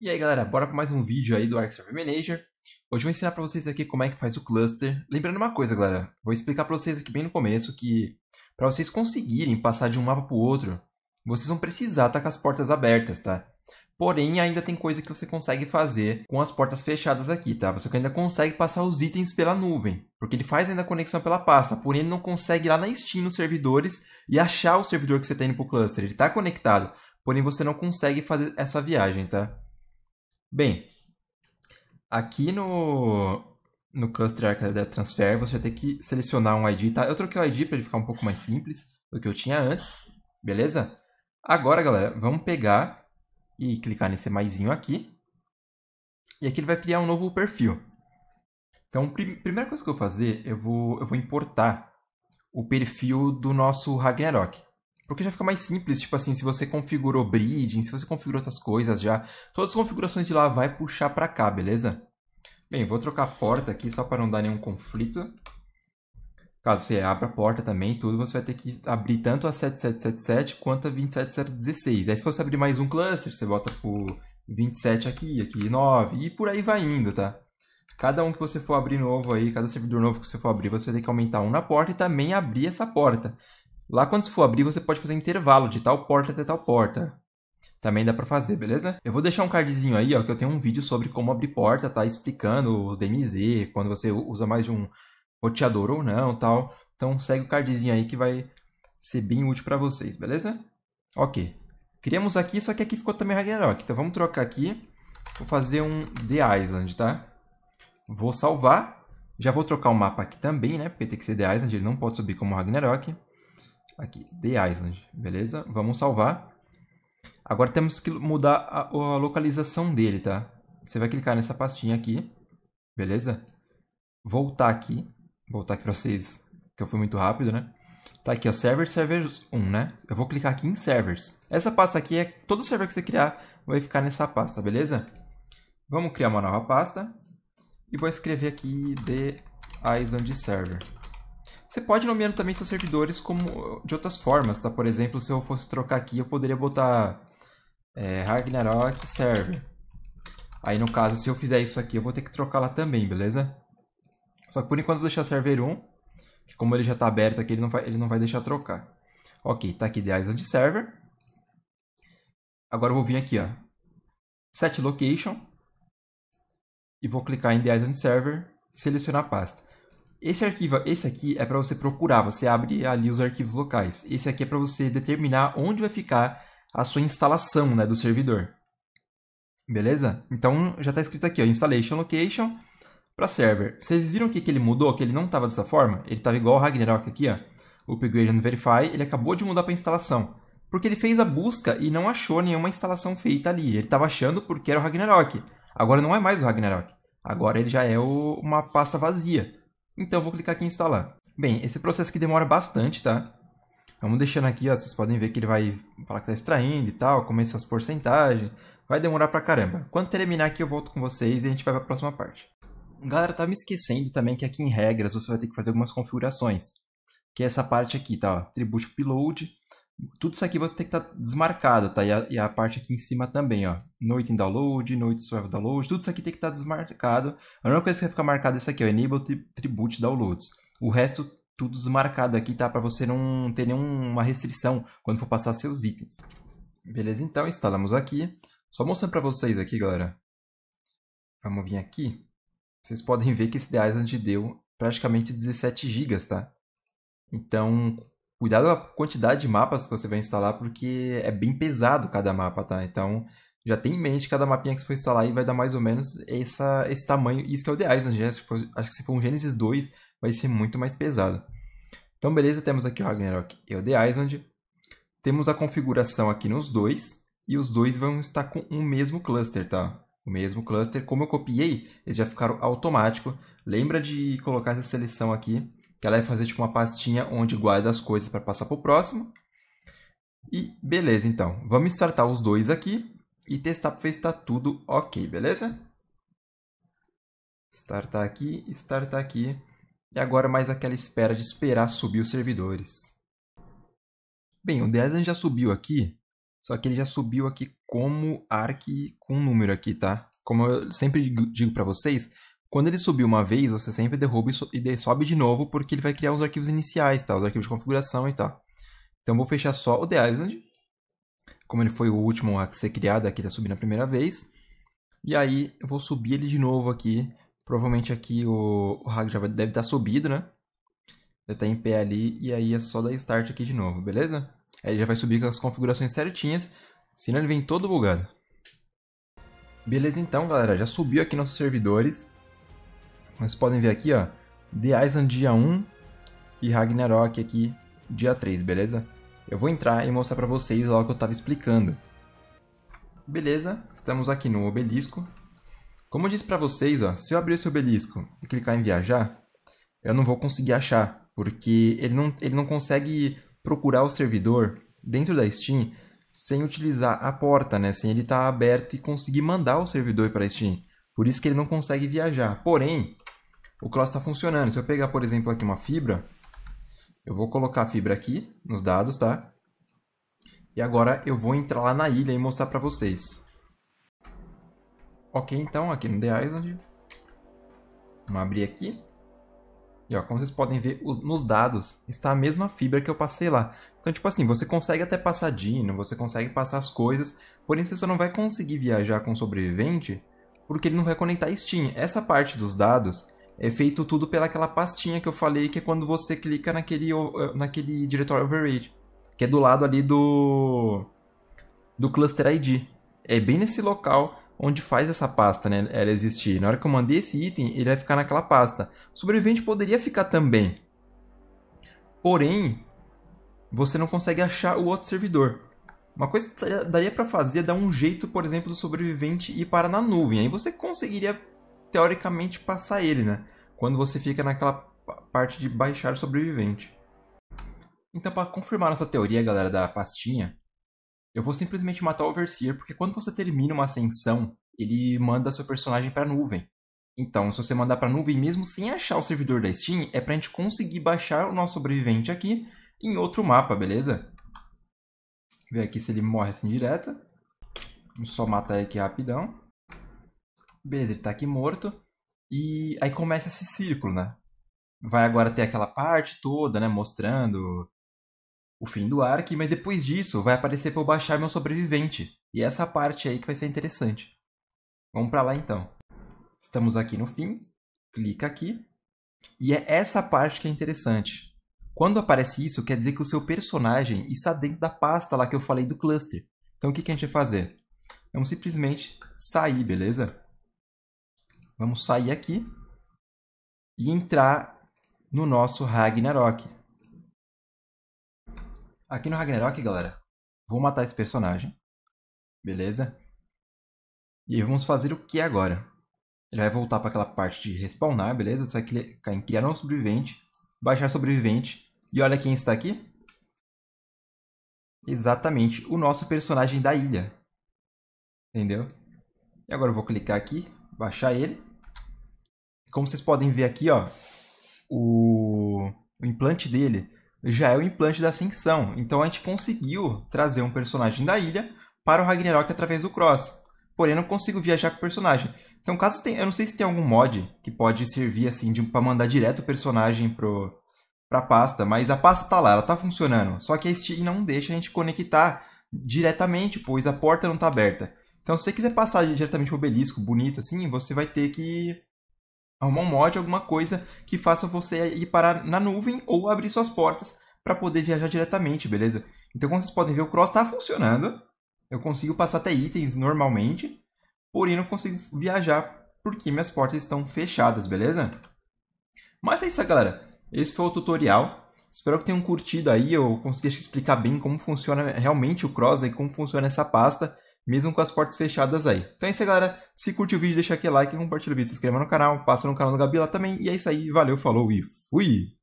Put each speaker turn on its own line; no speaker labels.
E aí galera, bora para mais um vídeo aí do Arc Server Manager. Hoje eu vou ensinar para vocês aqui como é que faz o cluster. Lembrando uma coisa galera, vou explicar para vocês aqui bem no começo que para vocês conseguirem passar de um mapa para o outro, vocês vão precisar estar tá com as portas abertas, tá? Porém, ainda tem coisa que você consegue fazer com as portas fechadas aqui, tá? Você ainda consegue passar os itens pela nuvem, porque ele faz ainda a conexão pela pasta, porém ele não consegue ir lá na Steam nos servidores e achar o servidor que você está indo para o cluster. Ele está conectado, porém você não consegue fazer essa viagem, tá? Bem, aqui no, no Cluster Archive Transfer, você vai ter que selecionar um ID, tá? Eu troquei o ID para ele ficar um pouco mais simples do que eu tinha antes, beleza? Agora, galera, vamos pegar e clicar nesse maisinho aqui. E aqui ele vai criar um novo perfil. Então, prim primeira coisa que eu vou fazer, eu vou, eu vou importar o perfil do nosso Ragnarok. Porque já fica mais simples, tipo assim, se você configurou bridging, se você configurou outras coisas já, todas as configurações de lá vai puxar para cá, beleza? Bem, vou trocar a porta aqui só para não dar nenhum conflito. Caso você abra a porta também, tudo, você vai ter que abrir tanto a 7777 quanto a 27016. Aí se você abrir mais um cluster, você bota por 27 aqui, aqui 9 e por aí vai indo, tá? Cada um que você for abrir novo aí, cada servidor novo que você for abrir, você vai ter que aumentar um na porta e também abrir essa porta. Lá quando você for abrir, você pode fazer intervalo de tal porta até tal porta. Também dá para fazer, beleza? Eu vou deixar um cardzinho aí, ó, que eu tenho um vídeo sobre como abrir porta, tá explicando o DMZ, quando você usa mais de um roteador ou não, tal. Então segue o cardzinho aí que vai ser bem útil para vocês, beleza? OK. Criamos aqui, só que aqui ficou também Ragnarok. Então vamos trocar aqui. Vou fazer um The Island, tá? Vou salvar. Já vou trocar o mapa aqui também, né? Porque tem que ser The Island, ele não pode subir como Ragnarok aqui, The Island, beleza? Vamos salvar. Agora temos que mudar a, a localização dele, tá? Você vai clicar nessa pastinha aqui, beleza? Voltar aqui, voltar aqui para vocês, que eu fui muito rápido, né? Tá aqui, ó, server, servers 1, né? Eu vou clicar aqui em servers. Essa pasta aqui é todo server que você criar vai ficar nessa pasta, beleza? Vamos criar uma nova pasta e vou escrever aqui the Island Server. Você pode nomear também seus servidores como de outras formas, tá? Por exemplo, se eu fosse trocar aqui, eu poderia botar é, Ragnarok Server. Aí, no caso, se eu fizer isso aqui, eu vou ter que trocar lá também, beleza? Só que por enquanto eu vou deixar Server 1, que como ele já está aberto aqui, ele não vai, ele não vai deixar trocar. Ok, tá aqui The Island Server. Agora eu vou vir aqui, ó. Set Location. E vou clicar em The Island Server, selecionar a pasta. Esse arquivo, esse aqui é para você procurar, você abre ali os arquivos locais. Esse aqui é para você determinar onde vai ficar a sua instalação né, do servidor. Beleza? Então já está escrito aqui, ó, installation location para server. Vocês viram que, que ele mudou, que ele não estava dessa forma? Ele estava igual o Ragnarok aqui, ó, upgrade and verify, ele acabou de mudar para instalação. Porque ele fez a busca e não achou nenhuma instalação feita ali. Ele estava achando porque era o Ragnarok. Agora não é mais o Ragnarok. Agora ele já é o, uma pasta vazia. Então eu vou clicar aqui em instalar. Bem, esse processo aqui demora bastante, tá? Vamos deixando aqui, ó, vocês podem ver que ele vai falar que está extraindo e tal, começa as porcentagens. Vai demorar pra caramba. Quando terminar aqui eu volto com vocês e a gente vai pra próxima parte. Galera, tá me esquecendo também que aqui em regras você vai ter que fazer algumas configurações. Que é essa parte aqui, tá? Ó, tributo upload, tudo isso aqui você tem que estar tá desmarcado, tá? E a, e a, parte aqui em cima também, ó. Noite em download, noite suave download, tudo isso aqui tem que estar tá desmarcado. A única coisa que vai ficar marcada é isso aqui, ó. Enable Tribute Downloads. O resto, tudo desmarcado aqui, tá? Para você não ter nenhuma restrição quando for passar seus itens. Beleza, então instalamos aqui. Só mostrando para vocês aqui, galera. Vamos vir aqui. Vocês podem ver que esse The Island deu praticamente 17 GB, tá? Então, cuidado com a quantidade de mapas que você vai instalar, porque é bem pesado cada mapa, tá? Então, já tem em mente cada mapinha que você for instalar e vai dar mais ou menos essa, esse tamanho. Isso que é o The Island, né? for, acho que se for um Genesis 2, vai ser muito mais pesado. Então, beleza, temos aqui o Ragnarok e o The Island. Temos a configuração aqui nos dois, e os dois vão estar com o um mesmo cluster, tá? O mesmo cluster, como eu copiei, eles já ficaram automático. Lembra de colocar essa seleção aqui que ela vai fazer tipo uma pastinha onde guarda as coisas para passar para o próximo. E beleza, então. Vamos startar os dois aqui e testar para ver se está tudo ok, beleza? Startar aqui, startar aqui. E agora mais aquela espera de esperar subir os servidores. Bem, o Debian já subiu aqui, só que ele já subiu aqui como ARC com um número aqui, tá? Como eu sempre digo para vocês, quando ele subir uma vez, você sempre derruba e sobe de novo, porque ele vai criar os arquivos iniciais, tá? Os arquivos de configuração e tal. Então vou fechar só o The Island. Como ele foi o último a ser criado, aqui ele tá subindo a primeira vez. E aí eu vou subir ele de novo aqui. Provavelmente aqui o, o hack já deve estar tá subido, né? Deve estar tá em pé ali. E aí é só dar start aqui de novo, beleza? Aí ele já vai subir com as configurações certinhas, senão ele vem todo bugado. Beleza então, galera. Já subiu aqui nossos servidores. Vocês podem ver aqui, ó, The Island dia 1 e Ragnarok aqui dia 3, beleza? Eu vou entrar e mostrar para vocês lá o que eu estava explicando. Beleza, estamos aqui no obelisco. Como eu disse para vocês, ó, se eu abrir esse obelisco e clicar em viajar, eu não vou conseguir achar, porque ele não, ele não consegue procurar o servidor dentro da Steam sem utilizar a porta, né? sem ele estar tá aberto e conseguir mandar o servidor para a Steam. Por isso que ele não consegue viajar. Porém, o cross está funcionando. Se eu pegar, por exemplo, aqui uma fibra, eu vou colocar a fibra aqui nos dados, tá? E agora eu vou entrar lá na ilha e mostrar para vocês. Ok, então, aqui no The Island, vamos abrir aqui. E ó, como vocês podem ver, os, nos dados está a mesma fibra que eu passei lá. Então, tipo assim, você consegue até passar Dino, você consegue passar as coisas, porém você só não vai conseguir viajar com o sobrevivente porque ele não vai conectar Steam. Essa parte dos dados é feito tudo pelaquela pastinha que eu falei, que é quando você clica naquele, eh, naquele diretório override, que é do lado ali do, do cluster ID. É bem nesse local onde faz essa pasta né, ela existir. Na hora que eu mandei esse item, ele vai ficar naquela pasta. O sobrevivente poderia ficar também. Porém, você não consegue achar o outro servidor. Uma coisa que daria para fazer é dar um jeito, por exemplo, do sobrevivente ir para na nuvem. Aí você conseguiria teoricamente passar ele, né? Quando você fica naquela parte de baixar o sobrevivente. Então, para confirmar nossa teoria, galera, da pastinha, eu vou simplesmente matar o Overseer, porque quando você termina uma ascensão, ele manda seu personagem para nuvem. Então, se você mandar para nuvem mesmo sem achar o servidor da Steam, é para a gente conseguir baixar o nosso sobrevivente aqui em outro mapa, beleza? Ver aqui se ele morre assim direta. Vamos só matar ele aqui rapidão ele tá aqui morto. E aí começa esse círculo, né? Vai agora ter aquela parte toda, né? Mostrando o fim do arco, mas depois disso vai aparecer para eu baixar meu sobrevivente. E é essa parte aí que vai ser interessante. Vamos para lá então. Estamos aqui no fim. Clica aqui. E é essa parte que é interessante. Quando aparece isso, quer dizer que o seu personagem está dentro da pasta lá que eu falei do cluster. Então o que, que a gente vai fazer? Vamos simplesmente sair, beleza? Vamos sair aqui e entrar no nosso Ragnarok. Aqui no Ragnarok, galera, vou matar esse personagem. Beleza? E vamos fazer o que agora? Ele vai voltar para aquela parte de respawnar, beleza? Só clicar em criar um sobrevivente, baixar sobrevivente. E olha quem está aqui. Exatamente, o nosso personagem da ilha. Entendeu? E agora eu vou clicar aqui, baixar ele. Como vocês podem ver aqui, ó, o, o implante dele já é o implante da Ascensão. Então a gente conseguiu trazer um personagem da ilha para o Ragnarok através do Cross. Porém, não consigo viajar com o personagem. Então, caso tenha, eu não sei se tem algum mod que pode servir assim para mandar direto o personagem pro para pasta, mas a pasta tá lá, ela tá funcionando. Só que a Steam não deixa a gente conectar diretamente, pois a porta não tá aberta. Então, se você quiser passar diretamente o obelisco bonito assim, você vai ter que arrumar um mod, alguma coisa que faça você ir parar na nuvem ou abrir suas portas para poder viajar diretamente, beleza? Então, como vocês podem ver, o cross está funcionando. Eu consigo passar até itens normalmente, porém não consigo viajar porque minhas portas estão fechadas, beleza? Mas é isso, galera. Esse foi o tutorial. Espero que tenham curtido aí, eu consegui explicar bem como funciona realmente o cross e como funciona essa pasta mesmo com as portas fechadas aí. Então é isso aí, galera. Se curtiu o vídeo, deixa aquele like, compartilha o vídeo, se inscreva no canal, passa no canal do Gabi lá também. E é isso aí, valeu, falou e fui!